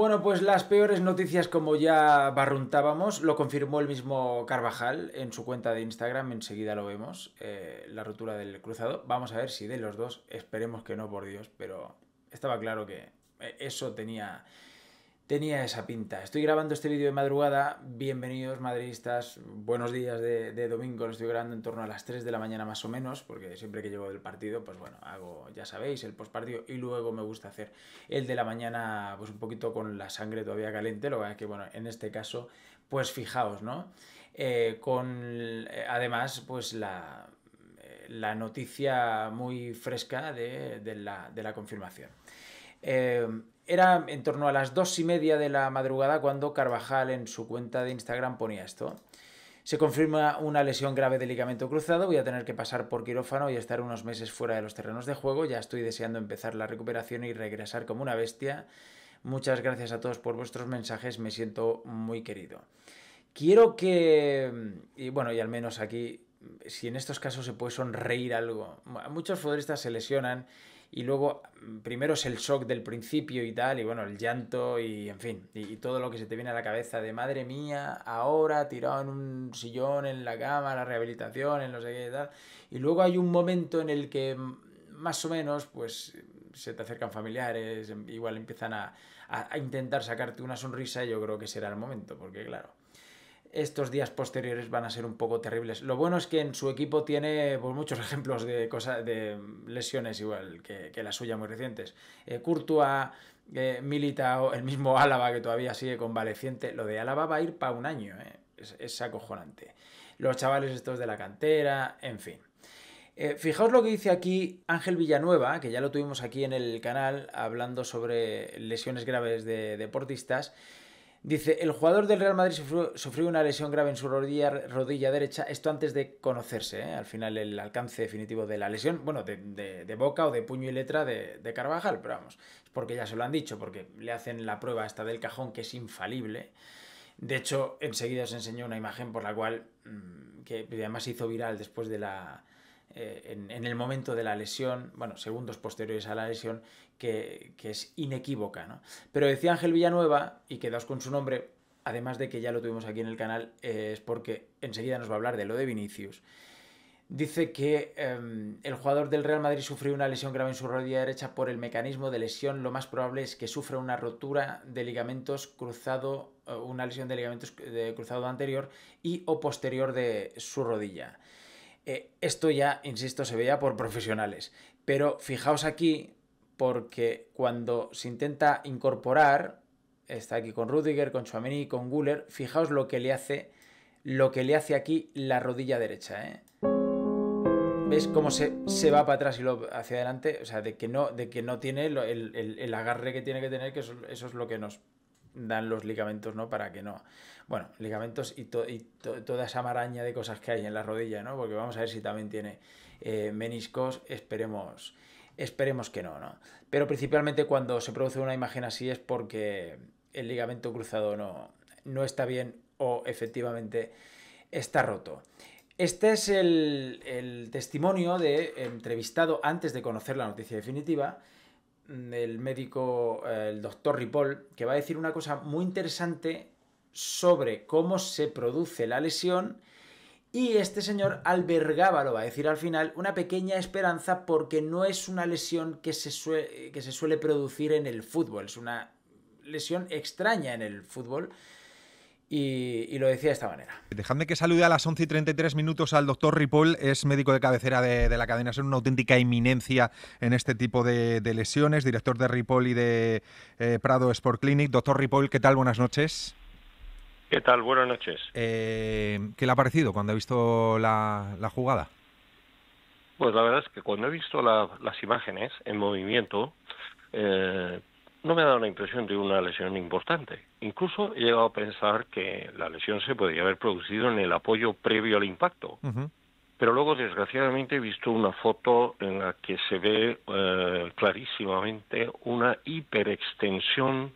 Bueno, pues las peores noticias, como ya barruntábamos, lo confirmó el mismo Carvajal en su cuenta de Instagram, enseguida lo vemos, eh, la rotura del cruzado. Vamos a ver si de los dos, esperemos que no, por Dios, pero estaba claro que eh, eso tenía tenía esa pinta. Estoy grabando este vídeo de madrugada. Bienvenidos madridistas. Buenos días de, domingo. Lo estoy grabando en torno a las 3 de la mañana más o menos, porque siempre que llego del partido, pues bueno, hago, ya sabéis, el postpartido y luego me gusta hacer el de la mañana, pues un poquito con la sangre todavía caliente. Lo que es que, bueno, en este caso, pues fijaos, ¿no? Eh, con, eh, además, pues la, eh, la, noticia muy fresca de, de, la, de la confirmación. Eh, era en torno a las dos y media de la madrugada cuando Carvajal en su cuenta de Instagram ponía esto. Se confirma una lesión grave de ligamento cruzado, voy a tener que pasar por quirófano y estar unos meses fuera de los terrenos de juego, ya estoy deseando empezar la recuperación y regresar como una bestia. Muchas gracias a todos por vuestros mensajes, me siento muy querido. Quiero que, y bueno, y al menos aquí, si en estos casos se puede sonreír algo, muchos futbolistas se lesionan y luego primero es el shock del principio y tal, y bueno, el llanto y en fin, y, todo lo que se te viene a la cabeza de madre mía, ahora tirado en un sillón, en la cama, la rehabilitación, en no sé qué y tal. Y luego hay un momento en el que más o menos, pues se te acercan familiares, em, igual empiezan a, a intentar sacarte una sonrisa, y yo creo que será el momento, porque claro, estos días posteriores van a ser un poco terribles. Lo bueno es que en su equipo tiene pues, muchos ejemplos de, cosas de lesiones igual que, que suya, muy recientes. Eh, milita eh, Militao, el mismo Álava que todavía sigue convaleciente. Lo de Álava va a ir para un año, eh. es, es, acojonante. Los chavales estos de la cantera, en fin. Eh, fijaos lo que dice aquí Ángel Villanueva, que ya lo tuvimos aquí en el canal hablando sobre lesiones graves de deportistas. Dice, el jugador del Real Madrid sufrió, una lesión grave en su rodilla, derecha, esto antes de conocerse, ¿eh? al final el alcance definitivo de la lesión, bueno, de, boca o de puño y letra de, Carvajal, pero vamos, es porque ya se lo han dicho, porque le hacen la prueba esta del cajón que es infalible. De hecho, enseguida os enseñó una imagen por la cual, mm, que además se hizo viral después de la, eh, en, el momento de la lesión, bueno, segundos posteriores a la lesión, que, es inequívoca. Pero decía Ángel Villanueva, y quedaos con su nombre, además de que ya lo tuvimos aquí en el canal, eh, es porque enseguida nos va a hablar de lo de Vinicius. Dice que em, el jugador del Real Madrid sufrió una lesión grave en su rodilla derecha por el mecanismo de lesión. Lo más probable es que sufra una rotura de ligamentos cruzado, eh, una lesión de ligamentos cruzado anterior y o posterior de su rodilla. Eh, esto ya, insisto, se veía por profesionales. Pero fijaos aquí, porque cuando se intenta incorporar, está aquí con Rudiger, con Chouameni, con Guller, fijaos lo que le hace, lo que le hace aquí la rodilla derecha. ¿eh? ves ¿Veis cómo se, se, va para atrás y lo hacia adelante? O sea, de que no, de que no tiene el, agarre que tiene que tener, que eso es lo que nos dan los ligamentos, ¿no? Para que no. Bueno, ligamentos y, toda esa maraña de cosas que hay en la rodilla, ¿no? Porque vamos a ver si también tiene eh, meniscos, esperemos. Esperemos que no, ¿no? Pero principalmente cuando se produce una imagen así es porque el ligamento cruzado no, no está bien o efectivamente está roto. Este es el, testimonio de entrevistado antes de conocer la noticia definitiva el médico, eh, el doctor Ripoll, que va a decir una cosa muy interesante sobre cómo se produce la lesión. Y este señor albergaba, lo va a decir al final, una pequeña esperanza porque no es una lesión que se, que se suele producir en el fútbol, es una lesión extraña en el fútbol y, lo decía de esta manera. Dejadme que salude a las 11 y 33 minutos al doctor Ripoll, es médico de cabecera de, la cadena, es una auténtica eminencia en este tipo de, lesiones, director de Ripoll y de eh, Prado Sport Clinic. Doctor Ripoll, ¿qué tal? Buenas noches. ¿Qué tal? Buenas noches. Eh, ¿Qué le ha parecido cuando ha visto la, jugada? Pues la verdad es que cuando he visto las imágenes en movimiento, eh, no me ha dado la impresión de una lesión importante. Incluso he llegado a pensar que la lesión se podría haber producido en el apoyo previo al impacto. Pero luego, desgraciadamente, he visto una foto en la que se ve eh, clarísimamente una hiperextensión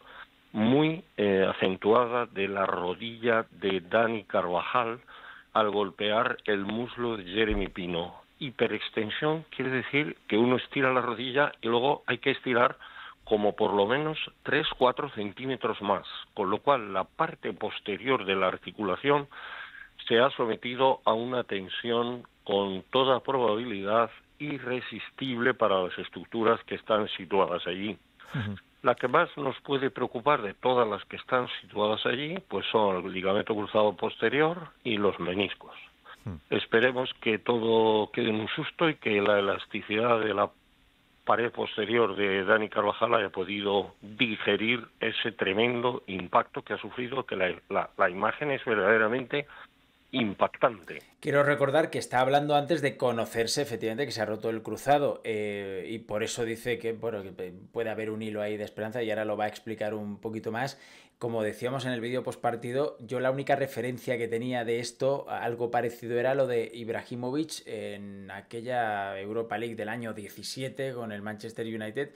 muy eh, acentuada de la rodilla de Dani Carvajal al golpear el muslo de Jeremy Pino. Hiperextensión quiere decir que uno estira la rodilla y luego hay que estirar como por lo menos 3-4 centímetros más, con lo cual la parte posterior de la articulación se ha sometido a una tensión con toda probabilidad irresistible para las estructuras que están situadas allí. La que más nos puede preocupar de todas las que están situadas allí, pues son el ligamento cruzado posterior y los meniscos. Mm. Esperemos que todo quede en un susto y que la elasticidad de la pared posterior de Dani Carvajal haya podido digerir ese tremendo impacto que ha sufrido, que la, imagen es verdaderamente impactante. Quiero recordar que está hablando antes de conocerse efectivamente que se ha roto el cruzado eh, y por eso dice que, puede haber un hilo ahí de esperanza y ahora lo va a explicar un poquito más. Como decíamos en el vídeo postpartido, yo la única referencia que tenía de esto, algo parecido, era lo de Ibrahimovic en aquella Europa League del año 17 con el Manchester United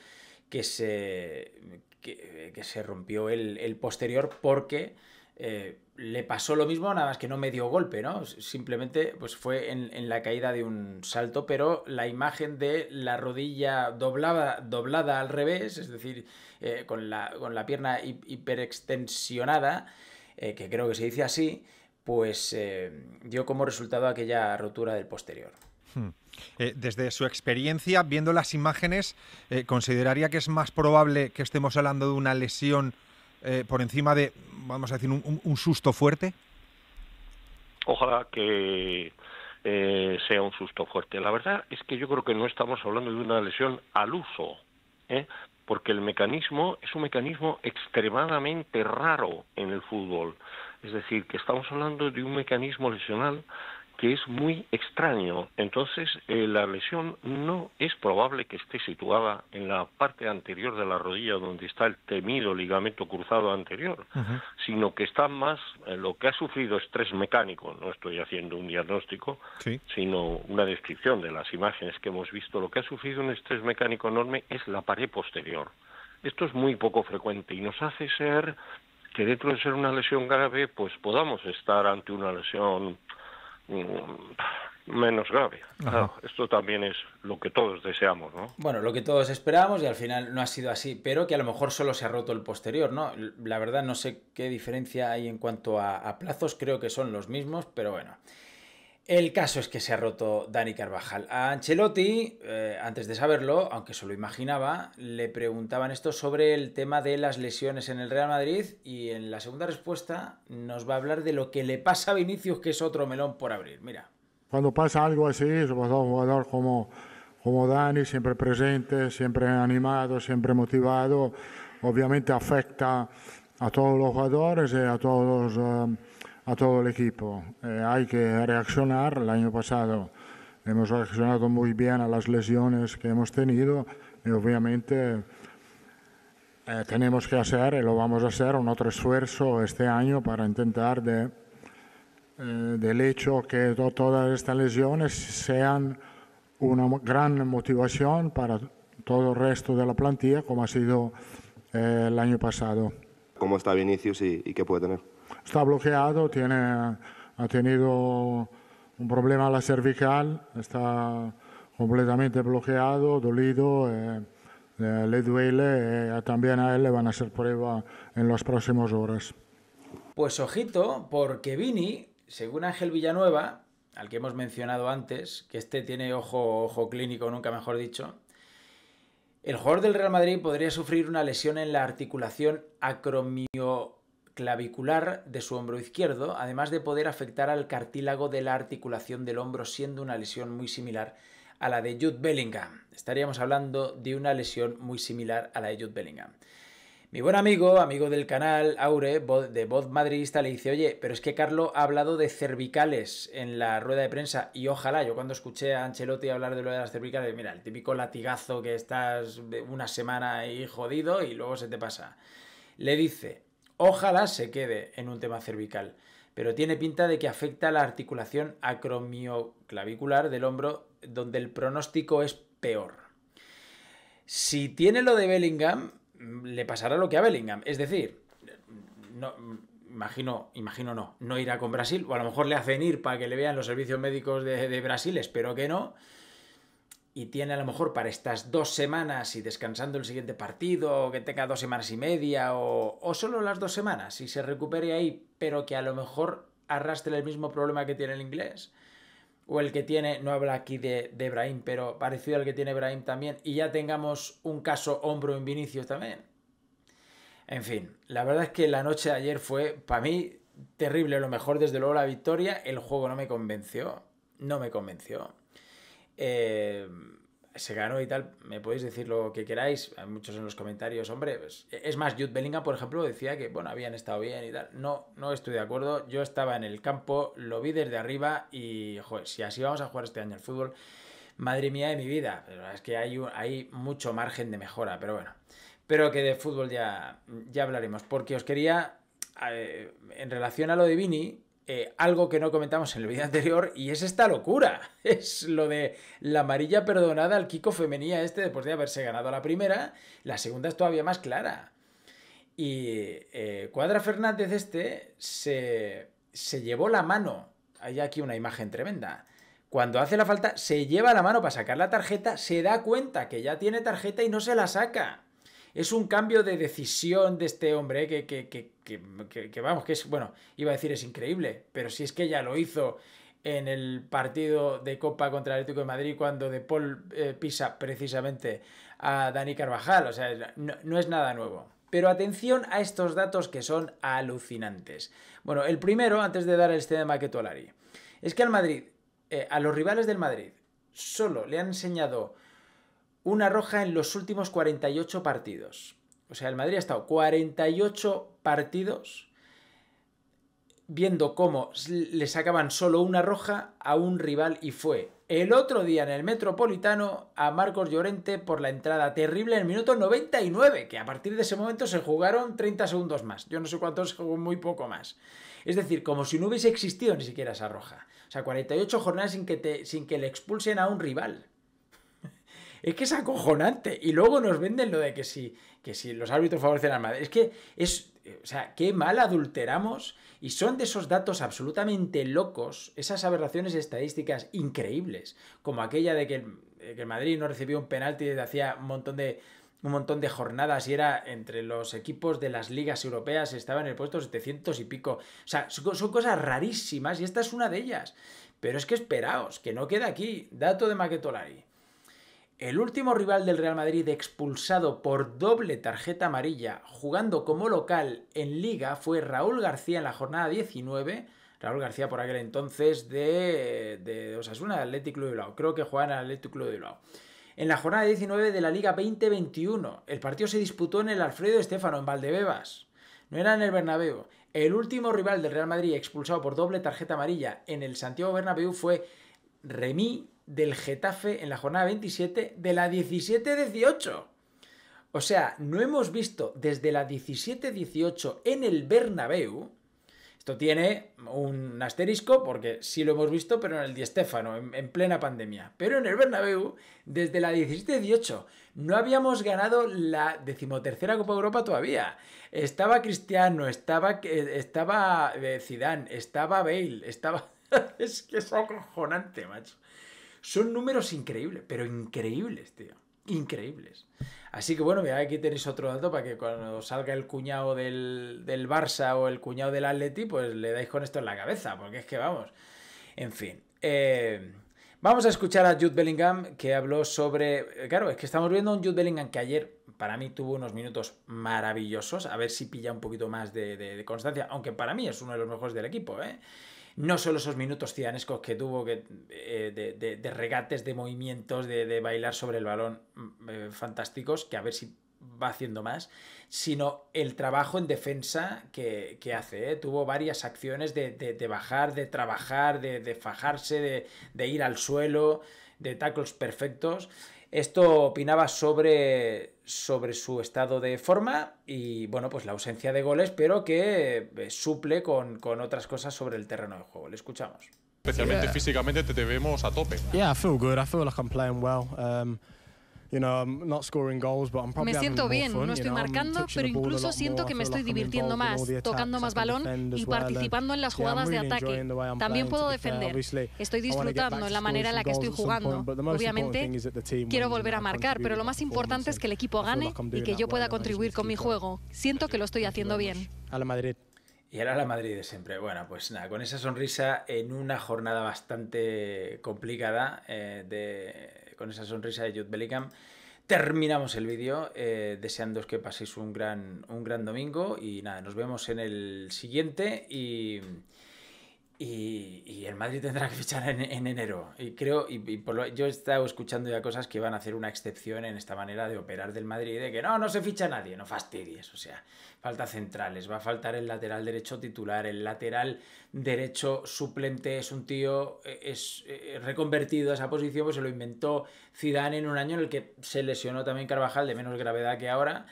que se, que, se rompió el, el posterior porque... Eh, le pasó lo mismo, nada más que no me dio golpe, ¿no? Simplemente pues fue en, la caída de un salto, pero la imagen de la rodilla doblada, doblada al revés, es decir, eh, con, la, pierna hiperextensionada, eh, que creo que se dice así, pues dio como resultado aquella rotura del posterior. Hmm. desde su experiencia, viendo las imágenes, ¿consideraría que es más probable que estemos hablando de una lesión eh, por encima de, vamos a decir, un, susto fuerte? Ojalá que eh, sea un susto fuerte. La verdad es que yo creo que no estamos hablando de una lesión al uso, ¿eh? porque el mecanismo es un mecanismo extremadamente raro en el fútbol. Es decir, que estamos hablando de un mecanismo lesional que es muy extraño. Entonces, eh, la lesión no es probable que esté situada en la parte anterior de la rodilla donde está el temido ligamento cruzado anterior, sino que está más eh, lo que ha sufrido estrés mecánico. No estoy haciendo un diagnóstico, sino una descripción de las imágenes que hemos visto. Lo que ha sufrido un estrés mecánico enorme es la pared posterior. Esto es muy poco frecuente y nos hace ser que dentro de ser una lesión grave, pues podamos estar ante una lesión Mm, menos grave. esto también es lo que todos deseamos, ¿no? Bueno, lo que todos esperábamos y al final no ha sido así, pero que a lo mejor solo se ha roto el posterior, ¿no? La verdad no sé qué diferencia hay en cuanto a, a plazos, creo que son los mismos, pero bueno. El caso es que se ha roto Dani Carvajal. A Ancelotti, eh, antes de saberlo, aunque se lo imaginaba, le preguntaban esto sobre el tema de las lesiones en el Real Madrid y en la segunda respuesta nos va a hablar de lo que le pasa a Vinicius, que es otro melón por abrir. Mira. Cuando pasa algo así, sobre un jugador como, como Dani, siempre presente, siempre animado, siempre motivado, obviamente afecta a todos los jugadores y eh, a todos los... Eh, a todo el equipo. Eh, hay que reaccionar. El año pasado hemos reaccionado muy bien a las lesiones que hemos tenido y obviamente eh, tenemos que hacer, y lo vamos a hacer, un otro esfuerzo este año para intentar de, eh, del hecho que todas estas lesiones sean una gran motivación para todo el resto de la plantilla, como ha sido el año pasado. ¿Cómo está Vinicius y qué puede tener? está bloqueado, tiene, ha tenido un problema a la cervical, está completamente bloqueado, dolido, eh, eh, le duele, eh, también a él le van a hacer prueba en las próximas horas. Pues ojito, porque Vini, según Ángel Villanueva, al que hemos mencionado antes, que este tiene ojo, ojo clínico, nunca mejor dicho, el jugador del Real Madrid podría sufrir una lesión en la articulación acromio clavicular de su hombro izquierdo, además de poder afectar al cartílago de la articulación del hombro, siendo una lesión muy similar a la de Jude Bellingham. Estaríamos hablando de una lesión muy similar a la de Jude Bellingham. Mi buen amigo, amigo del canal, Aure, de Voz Madridista, le dice, oye, pero es que Carlo ha hablado de cervicales en la rueda de prensa y ojalá, yo cuando escuché a Ancelotti hablar de lo de las cervicales, mira, el típico latigazo que estás una semana ahí jodido y luego se te pasa. Le dice, Ojalá se quede en un tema cervical, pero tiene pinta de que afecta la articulación acromioclavicular del hombro, donde el pronóstico es peor. Si tiene lo de Bellingham, le pasará lo que a Bellingham. Es decir, no, imagino, imagino no, no irá con Brasil, o a lo mejor le hacen ir para que le vean los servicios médicos de Brasil, espero que no y tiene a lo mejor para estas dos semanas y descansando el siguiente partido, o que tenga dos semanas y media, o, o solo las dos semanas y se recupere ahí, pero que a lo mejor arrastre el mismo problema que tiene el inglés, o el que tiene, no habla aquí de, de pero parecido al que tiene Brahim también, y ya tengamos un caso hombro en Vinicius también. En fin, la verdad es que la noche de ayer fue, para mí, terrible, lo mejor desde luego la victoria, el juego no me convenció, no me convenció. Eh, se ganó y tal, me podéis decir lo que queráis, hay muchos en los comentarios, hombre, pues, es más, Jude Bellingham, por ejemplo, decía que, bueno, habían estado bien y tal, no, no estoy de acuerdo, yo estaba en el campo, lo vi desde arriba y, joder, si así vamos a jugar este año al fútbol, madre mía de mi vida, pero es que hay, un, hay mucho margen de mejora, pero bueno, pero que de fútbol ya, ya hablaremos, porque os quería, eh, en relación a lo de Vini, eh, algo que no comentamos en el vídeo anterior y es esta locura. Es lo de la amarilla perdonada al Kiko femenía este después de haberse ganado la primera. La segunda es todavía más clara. Y eh, Cuadra Fernández este se, se llevó la mano. Hay aquí una imagen tremenda. Cuando hace la falta, se lleva la mano para sacar la tarjeta, se da cuenta que ya tiene tarjeta y no se la saca es un cambio de decisión de este hombre que, vamos, que es, bueno, iba a decir es increíble, pero si es que ya lo hizo en el partido de Copa contra el Atlético de Madrid cuando De Paul eh, pisa precisamente a Dani Carvajal, o sea, no, es nada nuevo. Pero atención a estos datos que son alucinantes. Bueno, el primero, antes de dar el tema que Maquetolari, es que al Madrid, eh, a los rivales del Madrid, solo le han enseñado una roja en los últimos 48 partidos. O sea, el Madrid ha estado 48 partidos viendo cómo le sacaban solo una roja a un rival y fue el otro día en el Metropolitano a Marcos Llorente por la entrada terrible en el minuto 99, que a partir de ese momento se jugaron 30 segundos más. Yo no sé cuántos, jugó muy poco más. Es decir, como si no hubiese existido ni siquiera esa roja. O sea, 48 jornadas sin que, te, sin que le expulsen a un rival. Es que es acojonante. Y luego nos venden lo de que si, que si los árbitros favorecen al Madrid. Es que es, o sea, qué mal adulteramos y son de esos datos absolutamente locos, esas aberraciones estadísticas increíbles, como aquella de que el, Madrid no recibió un penalti desde hacía un montón de un montón de jornadas y era entre los equipos de las ligas europeas, estaba en el puesto 700 y pico. O sea, son, son cosas rarísimas y esta es una de ellas. Pero es que esperaos, que no queda aquí. Dato de Maquetolari. El último rival del Real Madrid expulsado por doble tarjeta amarilla jugando como local en liga fue Raúl García en la jornada 19. Raúl García por aquel entonces de, de Osasuna, de Athletic de Bilbao. Creo que jugaba en el Athletic Club de Bilbao. En la jornada 19 de la Liga 2021, el partido se disputó en el Alfredo Estéfano, en Valdebebas. No era en el Bernabéu. El último rival del Real Madrid expulsado por doble tarjeta amarilla en el Santiago Bernabéu fue Remy del Getafe en la jornada 27 de la 17-18. O sea, no hemos visto desde la 17-18 en el Bernabéu. Esto tiene un asterisco porque sí lo hemos visto, pero en el Di en, plena pandemia. Pero en el Bernabéu, desde la 17-18, no habíamos ganado la decimotercera Copa Europa todavía. Estaba Cristiano, estaba, eh, estaba eh, Zidane, estaba Bale, estaba... es que es acojonante, macho. Son números increíbles, pero increíbles, tío. Increíbles. Así que bueno, aquí tenéis otro dato para que cuando salga el cuñado del, Barça o el cuñado del Atleti, pues le dais con esto en la cabeza, porque es que vamos. En fin. Eh, vamos a escuchar a Jude Bellingham que habló sobre. Claro, es que estamos viendo a un Jude Bellingham que ayer para mí tuvo unos minutos maravillosos. A ver si pilla un poquito más de, de constancia, aunque para mí es uno de los mejores del equipo, ¿eh? no solo esos minutos cianescos que tuvo eh, de, regates, de movimientos, de, bailar sobre el balón mm, eh, fantásticos, que a ver si va haciendo más, sino el trabajo en defensa que, hace. Eh. Tuvo varias acciones de, bajar, de trabajar, de, fajarse, de, ir al suelo, de tacos perfectos. Esto opinaba sobre, sobre su estado de forma y, bueno, pues la ausencia de goles, pero que eh, suple con, otras cosas sobre el terreno de juego. Le escuchamos. Especialmente físicamente te, vemos a tope. Yeah, feel good. I feel like I'm playing well. Um, me siento bien, no estoy marcando, pero incluso siento que me estoy divirtiendo más, tocando más balón y participando en las jugadas de ataque. También puedo defender. Estoy disfrutando la manera en la que estoy jugando. Obviamente, quiero volver a marcar, pero lo más importante es que el equipo gane y que yo pueda contribuir con mi juego. Siento que lo estoy haciendo bien. A la Madrid. Y era la Madrid de siempre. Bueno, pues nada, con esa sonrisa en una jornada bastante complicada de con esa sonrisa de Jude Bellingham, terminamos el vídeo. Eh, que paséis un gran, un gran domingo. Y nada, nos vemos en el siguiente. Y. Y, el Madrid tendrá que fichar en, enero. Y creo, y, yo he estado escuchando ya cosas que van a hacer una excepción en esta manera de operar del Madrid, de que no, no se ficha nadie, no fastidies. O sea, falta centrales, va a faltar el lateral derecho titular, el lateral derecho suplente es un tío, eh, eh, reconvertido a esa posición, pues se lo inventó Zidane en un año en el que se lesionó también Carvajal de menos gravedad que ahora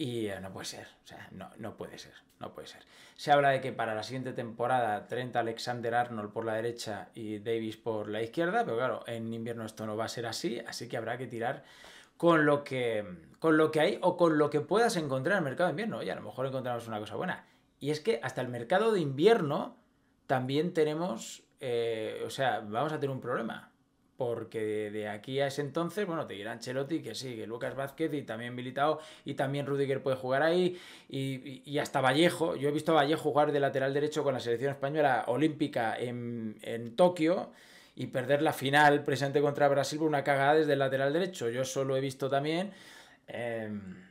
y no puede ser, o sea, no, no puede ser, no puede ser. Se habla de que para la siguiente temporada, 30 Alexander Arnold por la derecha y Davis por la izquierda, pero claro, en invierno esto no va a ser así, así que habrá que tirar con lo que, con lo que hay o con lo que puedas encontrar en el mercado de invierno. y a lo mejor encontramos una cosa buena. Y es que hasta el mercado de invierno también tenemos, eh, o sea, vamos a tener un problema porque de aquí a ese entonces, bueno, te dirán Chelotti que sí, que Lucas Vázquez y también Militao y también Rudiger puede jugar ahí y, hasta Vallejo. Yo he visto a Vallejo jugar de lateral derecho con la selección española olímpica en, Tokio y perder la final presente contra Brasil por una cagada desde el lateral derecho. Yo eso lo he visto también. Em,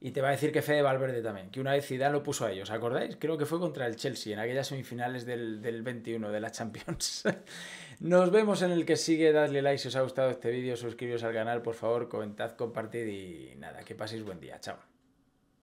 y te va a decir que Fede Valverde también, que una vez Zidane lo puso a ellos, ¿acordáis? Creo que fue contra el Chelsea en aquellas semifinales del, del 21 de la Champions. Nos vemos en el que sigue. Dadle like si os ha gustado este vídeo. Suscribiros al canal, por favor. Comentad, compartid y nada, que paséis buen día. Chao.